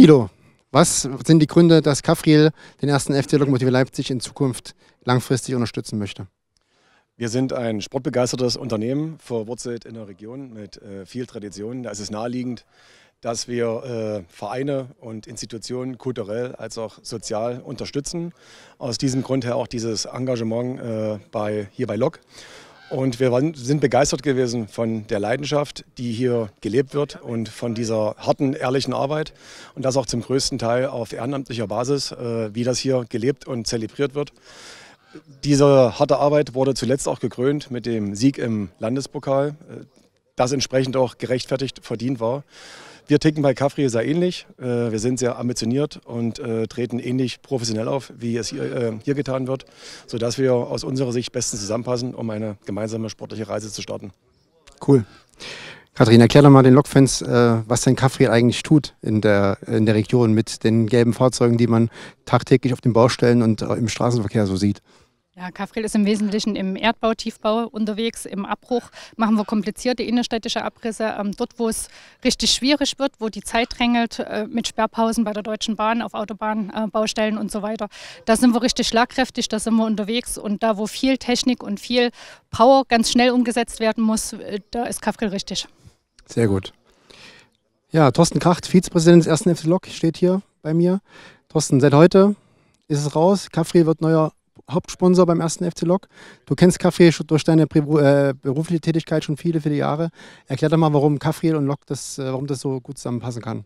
Tilo, was sind die Gründe, dass Kafriel den ersten FC Lokomotive Leipzig in Zukunft langfristig unterstützen möchte? Wir sind ein sportbegeistertes Unternehmen, verwurzelt in einer Region mit äh, viel Tradition. Da ist es naheliegend, dass wir äh, Vereine und Institutionen kulturell als auch sozial unterstützen. Aus diesem Grund her auch dieses Engagement äh, bei, hier bei Lok. Und wir waren, sind begeistert gewesen von der Leidenschaft, die hier gelebt wird und von dieser harten, ehrlichen Arbeit. Und das auch zum größten Teil auf ehrenamtlicher Basis, äh, wie das hier gelebt und zelebriert wird. Diese harte Arbeit wurde zuletzt auch gekrönt mit dem Sieg im Landespokal, äh, das entsprechend auch gerechtfertigt verdient war. Wir ticken bei Capri sehr ähnlich. Äh, wir sind sehr ambitioniert und äh, treten ähnlich professionell auf, wie es hier, äh, hier getan wird, sodass wir aus unserer Sicht bestens zusammenpassen, um eine gemeinsame sportliche Reise zu starten. Cool. Katharina, erklär doch mal den Lokfans, was denn Capri eigentlich tut in der, in der Region mit den gelben Fahrzeugen, die man tagtäglich auf den Baustellen und im Straßenverkehr so sieht. Ja, Kafril ist im Wesentlichen im Erdbau, Tiefbau unterwegs, im Abbruch machen wir komplizierte innerstädtische Abrisse. Ähm, dort, wo es richtig schwierig wird, wo die Zeit drängelt, äh, mit Sperrpausen bei der Deutschen Bahn, auf Autobahnbaustellen äh, und so weiter, da sind wir richtig schlagkräftig, da sind wir unterwegs. Und da, wo viel Technik und viel Power ganz schnell umgesetzt werden muss, äh, da ist Kafril richtig. Sehr gut. Ja, Thorsten Kracht, Vizepräsident des ersten FC Lok, steht hier bei mir. Thorsten, seit heute ist es raus. Kafril wird neuer Hauptsponsor beim ersten FC Lok. Du kennst Kaffee durch deine äh, berufliche Tätigkeit schon viele, viele Jahre. Erklär doch mal, warum Kaffee und Lok das, äh, warum das so gut zusammenpassen kann.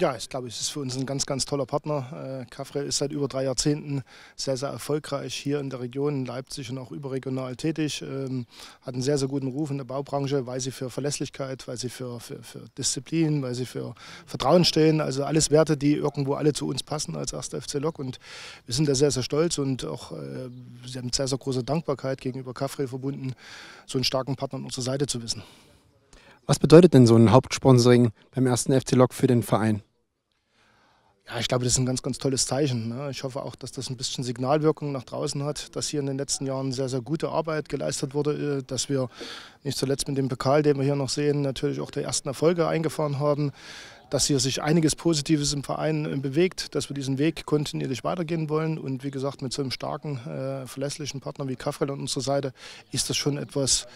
Ja, ich glaube, es ist für uns ein ganz, ganz toller Partner. Kafre äh, ist seit über drei Jahrzehnten sehr, sehr erfolgreich hier in der Region in Leipzig und auch überregional tätig. Ähm, hat einen sehr, sehr guten Ruf in der Baubranche, weil sie für Verlässlichkeit, weil sie für, für, für Disziplin, weil sie für Vertrauen stehen. Also alles Werte, die irgendwo alle zu uns passen als 1. FC Lok. Und wir sind da sehr, sehr stolz und auch äh, mit sehr, sehr große Dankbarkeit gegenüber Kafre verbunden, so einen starken Partner an unserer Seite zu wissen. Was bedeutet denn so ein Hauptsponsoring beim ersten FC Lok für den Verein? Ja, ich glaube, das ist ein ganz, ganz tolles Zeichen. Ne? Ich hoffe auch, dass das ein bisschen Signalwirkung nach draußen hat, dass hier in den letzten Jahren sehr, sehr gute Arbeit geleistet wurde, äh, dass wir nicht zuletzt mit dem Pokal, den wir hier noch sehen, natürlich auch der ersten Erfolge eingefahren haben, dass hier sich einiges Positives im Verein äh, bewegt, dass wir diesen Weg kontinuierlich weitergehen wollen. Und wie gesagt, mit so einem starken, äh, verlässlichen Partner wie Kafrel an unserer Seite ist das schon etwas,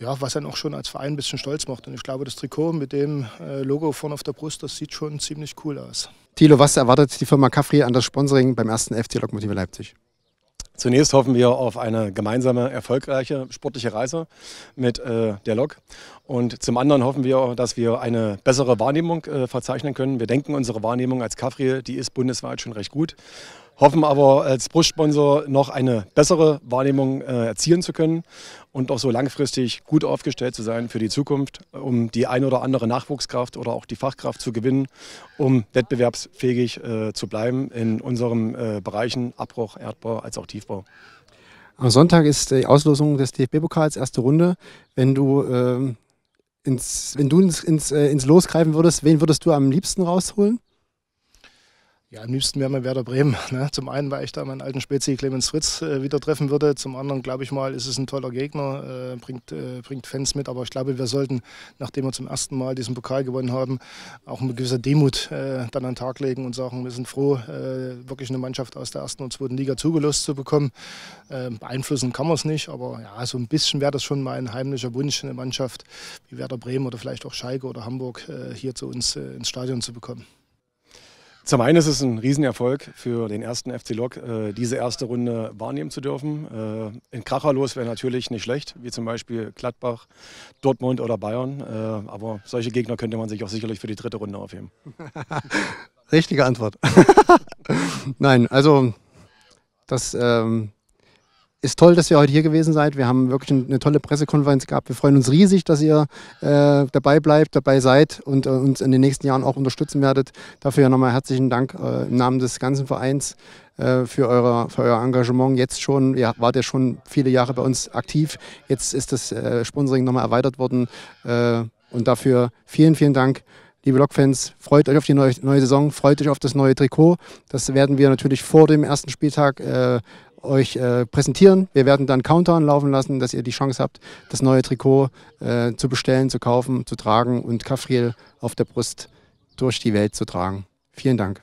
ja, was dann auch schon als Verein ein bisschen stolz macht. Und ich glaube, das Trikot mit dem äh, Logo vorne auf der Brust, das sieht schon ziemlich cool aus. Thilo, was erwartet die Firma Caffrey an das Sponsoring beim ersten FT Lokomotive Leipzig? Zunächst hoffen wir auf eine gemeinsame, erfolgreiche sportliche Reise mit äh, der Lok und zum anderen hoffen wir, dass wir eine bessere Wahrnehmung äh, verzeichnen können. Wir denken, unsere Wahrnehmung als Kaffee, die ist bundesweit schon recht gut. Hoffen aber als Brustsponsor noch eine bessere Wahrnehmung äh, erzielen zu können und auch so langfristig gut aufgestellt zu sein für die Zukunft, um die ein oder andere Nachwuchskraft oder auch die Fachkraft zu gewinnen, um wettbewerbsfähig äh, zu bleiben in unseren äh, Bereichen Abbruch, Erdbau als auch Tiefbau. Am Sonntag ist die Auslosung des DFB-Pokals, erste Runde. Wenn du ähm, ins, wenn du ins, ins, äh, ins Los greifen würdest, wen würdest du am liebsten rausholen? Ja, am liebsten wäre mir Werder Bremen. Ne? Zum einen, weil ich da meinen alten Spezi Clemens Fritz äh, wieder treffen würde. Zum anderen, glaube ich mal, ist es ein toller Gegner, äh, bringt, äh, bringt Fans mit. Aber ich glaube, wir sollten, nachdem wir zum ersten Mal diesen Pokal gewonnen haben, auch eine gewisse Demut äh, dann an den Tag legen und sagen, wir sind froh, äh, wirklich eine Mannschaft aus der ersten und zweiten Liga zugelost zu bekommen. Ähm, beeinflussen kann man es nicht, aber ja, so ein bisschen wäre das schon mein heimlicher Wunsch, eine Mannschaft wie Werder Bremen oder vielleicht auch Schalke oder Hamburg äh, hier zu uns ins Stadion zu bekommen. Zum einen ist es ein Riesenerfolg für den ersten FC Lok, äh, diese erste Runde wahrnehmen zu dürfen. Äh, in Kracherlos wäre natürlich nicht schlecht, wie zum Beispiel Gladbach, Dortmund oder Bayern. Äh, aber solche Gegner könnte man sich auch sicherlich für die dritte Runde aufheben. Richtige Antwort. Nein, also das ähm, ist toll, dass ihr heute hier gewesen seid. Wir haben wirklich eine tolle Pressekonferenz gehabt. Wir freuen uns riesig, dass ihr äh, dabei bleibt, dabei seid und äh, uns in den nächsten Jahren auch unterstützen werdet. Dafür nochmal herzlichen Dank äh, im Namen des ganzen Vereins äh, für, eure, für euer Engagement. Jetzt schon, ihr wart ja schon viele Jahre bei uns aktiv. Jetzt ist das äh, Sponsoring nochmal erweitert worden. Äh, und dafür vielen, vielen Dank liebe Lokfans, freut euch auf die neue, neue, Saison, freut euch auf das neue Trikot. Das werden wir natürlich vor dem ersten Spieltag äh, euch äh, präsentieren. Wir werden dann Countdown laufen lassen, dass ihr die Chance habt, das neue Trikot äh, zu bestellen, zu kaufen, zu tragen und Kafriel auf der Brust durch die Welt zu tragen. Vielen Dank.